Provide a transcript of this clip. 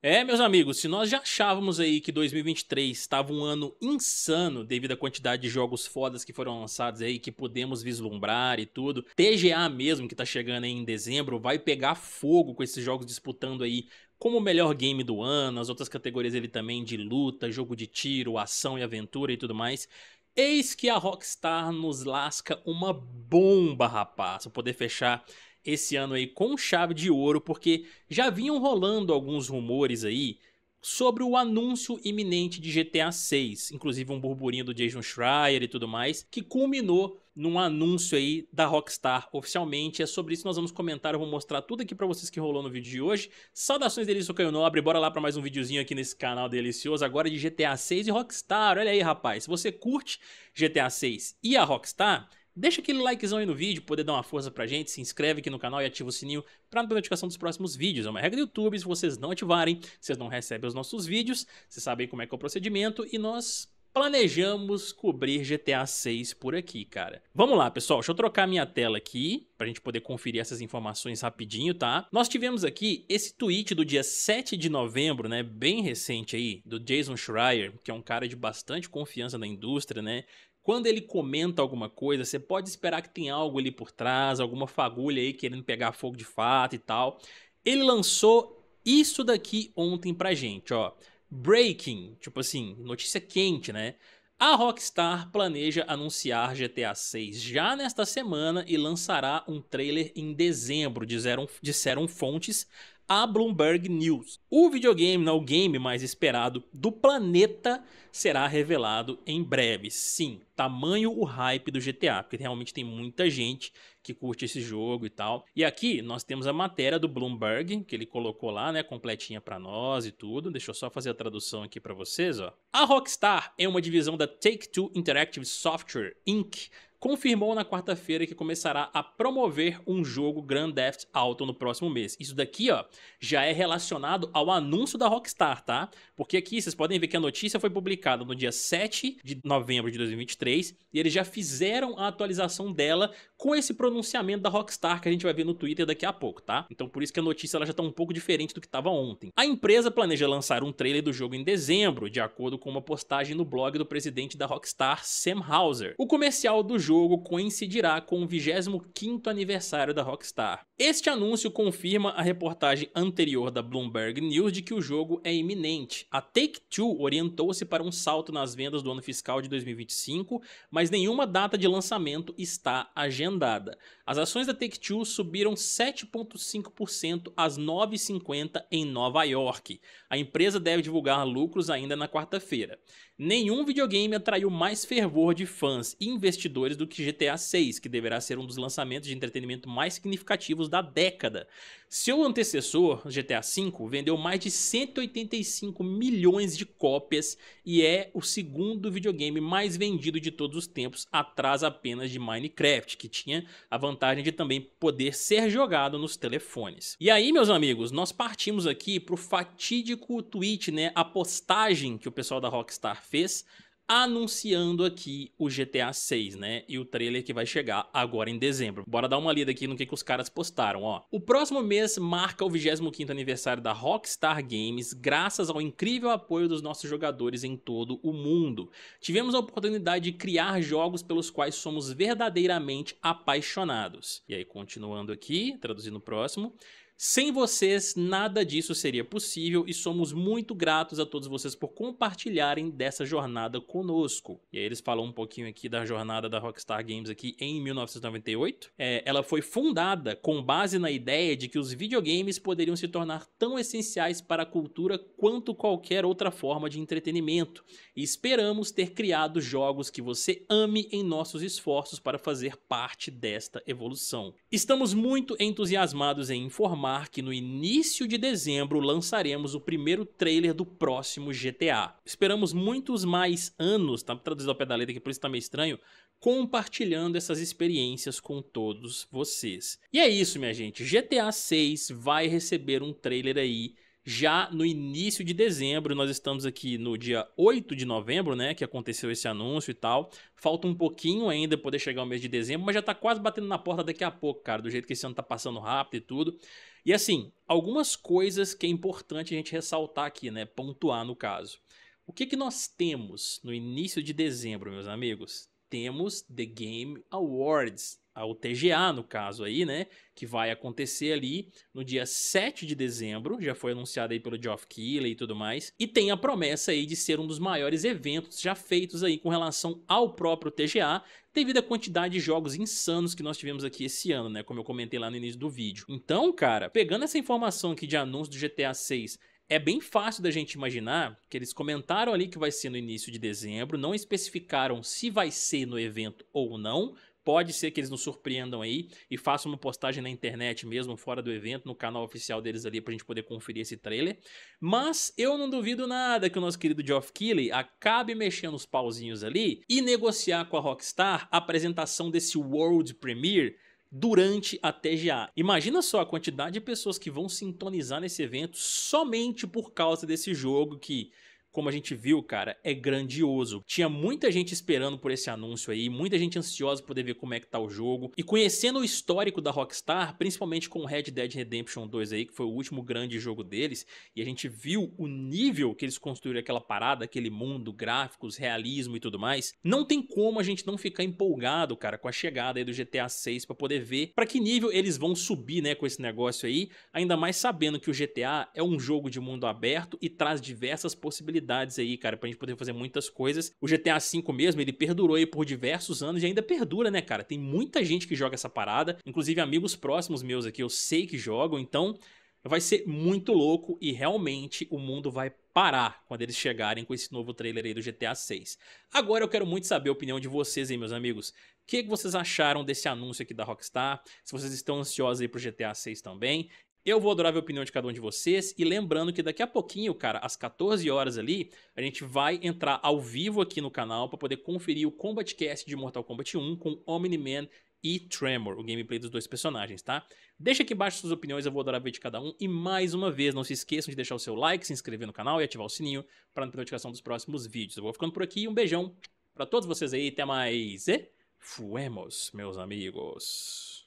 É, meus amigos, se nós já achávamos aí que 2023 estava um ano insano devido à quantidade de jogos fodas que foram lançados aí, que podemos vislumbrar e tudo, TGA mesmo, que tá chegando aí em dezembro, vai pegar fogo com esses jogos disputando aí como o melhor game do ano, as outras categorias ele também de luta, jogo de tiro, ação e aventura e tudo mais. Eis que a Rockstar nos lasca uma bomba, rapaz, pra poder fechar esse ano aí com chave de ouro, porque já vinham rolando alguns rumores aí sobre o anúncio iminente de GTA 6, inclusive um burburinho do Jason Schreier e tudo mais, que culminou num anúncio aí da Rockstar oficialmente. É sobre isso que nós vamos comentar, eu vou mostrar tudo aqui para vocês que rolou no vídeo de hoje. Saudações delícia, Caio Nobre, bora lá para mais um videozinho aqui nesse canal delicioso agora de GTA 6 e Rockstar. Olha aí, rapaz, se você curte GTA 6 e a Rockstar, Deixa aquele likezão aí no vídeo, poder dar uma força pra gente, se inscreve aqui no canal e ativa o sininho pra não notificação dos próximos vídeos. É uma regra do YouTube, se vocês não ativarem, vocês não recebem os nossos vídeos, vocês sabem como é que é o procedimento e nós planejamos cobrir GTA 6 por aqui, cara. Vamos lá, pessoal, deixa eu trocar minha tela aqui pra gente poder conferir essas informações rapidinho, tá? Nós tivemos aqui esse tweet do dia 7 de novembro, né, bem recente aí, do Jason Schreier, que é um cara de bastante confiança na indústria, né? Quando ele comenta alguma coisa, você pode esperar que tem algo ali por trás, alguma fagulha aí querendo pegar fogo de fato e tal. Ele lançou isso daqui ontem pra gente, ó. Breaking, tipo assim, notícia quente, né? A Rockstar planeja anunciar GTA 6 já nesta semana e lançará um trailer em dezembro, disseram, disseram fontes a Bloomberg News. O videogame, não, o game mais esperado do planeta será revelado em breve. Sim, tamanho o hype do GTA, porque realmente tem muita gente que curte esse jogo e tal. E aqui nós temos a matéria do Bloomberg, que ele colocou lá, né, completinha para nós e tudo. Deixa eu só fazer a tradução aqui para vocês, ó. A Rockstar é uma divisão da Take-Two Interactive Software Inc confirmou na quarta-feira que começará a promover um jogo Grand Theft Auto no próximo mês. Isso daqui, ó, já é relacionado ao anúncio da Rockstar, tá? Porque aqui vocês podem ver que a notícia foi publicada no dia 7 de novembro de 2023 e eles já fizeram a atualização dela com esse pronunciamento da Rockstar que a gente vai ver no Twitter daqui a pouco, tá? Então por isso que a notícia ela já tá um pouco diferente do que estava ontem. A empresa planeja lançar um trailer do jogo em dezembro, de acordo com uma postagem no blog do presidente da Rockstar, Sam Hauser. O comercial do jogo coincidirá com o 25 aniversário da Rockstar. Este anúncio confirma a reportagem anterior da Bloomberg News de que o jogo é iminente. A Take-Two orientou-se para um salto nas vendas do ano fiscal de 2025, mas nenhuma data de lançamento está agendada. As ações da Take-Two subiram 7,5% às 9,50 em Nova York. A empresa deve divulgar lucros ainda na quarta-feira. Nenhum videogame atraiu mais fervor de fãs e investidores do que GTA VI, que deverá ser um dos lançamentos de entretenimento mais significativos da década. Seu antecessor, GTA V, vendeu mais de 185 milhões de cópias e é o segundo videogame mais vendido de todos os tempos, atrás apenas de Minecraft, que tinha a vantagem de também poder ser jogado nos telefones. E aí, meus amigos, nós partimos aqui para o fatídico tweet, né, a postagem que o pessoal da Rockstar fez anunciando aqui o GTA 6, né? E o trailer que vai chegar agora em dezembro. Bora dar uma lida aqui no que, que os caras postaram, ó. O próximo mês marca o 25º aniversário da Rockstar Games, graças ao incrível apoio dos nossos jogadores em todo o mundo. Tivemos a oportunidade de criar jogos pelos quais somos verdadeiramente apaixonados. E aí, continuando aqui, traduzindo o próximo... Sem vocês, nada disso seria possível e somos muito gratos a todos vocês por compartilharem dessa jornada conosco. E aí eles falam um pouquinho aqui da jornada da Rockstar Games aqui em 1998. É, ela foi fundada com base na ideia de que os videogames poderiam se tornar tão essenciais para a cultura quanto qualquer outra forma de entretenimento. E esperamos ter criado jogos que você ame em nossos esforços para fazer parte desta evolução. Estamos muito entusiasmados em informar informar que no início de dezembro lançaremos o primeiro trailer do próximo GTA. Esperamos muitos mais anos, tá traduzido ao pé da letra aqui, por isso tá meio estranho, compartilhando essas experiências com todos vocês. E é isso, minha gente. GTA 6 vai receber um trailer aí já no início de dezembro. Nós estamos aqui no dia 8 de novembro, né? Que aconteceu esse anúncio e tal. Falta um pouquinho ainda para poder chegar ao mês de dezembro, mas já tá quase batendo na porta daqui a pouco, cara, do jeito que esse ano tá passando rápido e tudo. E assim, algumas coisas que é importante a gente ressaltar aqui, né? Pontuar no caso. O que, que nós temos no início de dezembro, meus amigos? Temos The Game Awards ao TGA, no caso aí, né? Que vai acontecer ali no dia 7 de dezembro, já foi anunciado aí pelo Geoff Keighley e tudo mais, e tem a promessa aí de ser um dos maiores eventos já feitos aí com relação ao próprio TGA, devido à quantidade de jogos insanos que nós tivemos aqui esse ano, né? Como eu comentei lá no início do vídeo. Então, cara, pegando essa informação aqui de anúncio do GTA 6 é bem fácil da gente imaginar que eles comentaram ali que vai ser no início de dezembro, não especificaram se vai ser no evento ou não, Pode ser que eles nos surpreendam aí e façam uma postagem na internet mesmo, fora do evento, no canal oficial deles ali, pra gente poder conferir esse trailer. Mas eu não duvido nada que o nosso querido Geoff Keighley acabe mexendo os pauzinhos ali e negociar com a Rockstar a apresentação desse World Premiere durante a TGA. Imagina só a quantidade de pessoas que vão sintonizar nesse evento somente por causa desse jogo que como a gente viu, cara, é grandioso. Tinha muita gente esperando por esse anúncio aí, muita gente ansiosa por poder ver como é que tá o jogo. E conhecendo o histórico da Rockstar, principalmente com o Red Dead Redemption 2 aí, que foi o último grande jogo deles, e a gente viu o nível que eles construíram aquela parada, aquele mundo, gráficos, realismo e tudo mais, não tem como a gente não ficar empolgado, cara, com a chegada aí do GTA 6 para poder ver para que nível eles vão subir, né, com esse negócio aí, ainda mais sabendo que o GTA é um jogo de mundo aberto e traz diversas possibilidades possibilidades aí, cara, pra gente poder fazer muitas coisas. O GTA V mesmo, ele perdurou aí por diversos anos e ainda perdura, né, cara? Tem muita gente que joga essa parada, inclusive amigos próximos meus aqui, eu sei que jogam, então vai ser muito louco e realmente o mundo vai parar quando eles chegarem com esse novo trailer aí do GTA 6. Agora eu quero muito saber a opinião de vocês aí, meus amigos. O que, que vocês acharam desse anúncio aqui da Rockstar? Se vocês estão ansiosos aí pro GTA 6 também. Eu vou adorar ver a opinião de cada um de vocês. E lembrando que daqui a pouquinho, cara, às 14 horas ali, a gente vai entrar ao vivo aqui no canal para poder conferir o Combat Cast de Mortal Kombat 1 com Omni-Man e Tremor, o gameplay dos dois personagens, tá? Deixa aqui embaixo suas opiniões, eu vou adorar ver de cada um. E mais uma vez, não se esqueçam de deixar o seu like, se inscrever no canal e ativar o sininho para não perder notificação dos próximos vídeos. Eu vou ficando por aqui, um beijão para todos vocês aí, até mais e fuemos, meus amigos.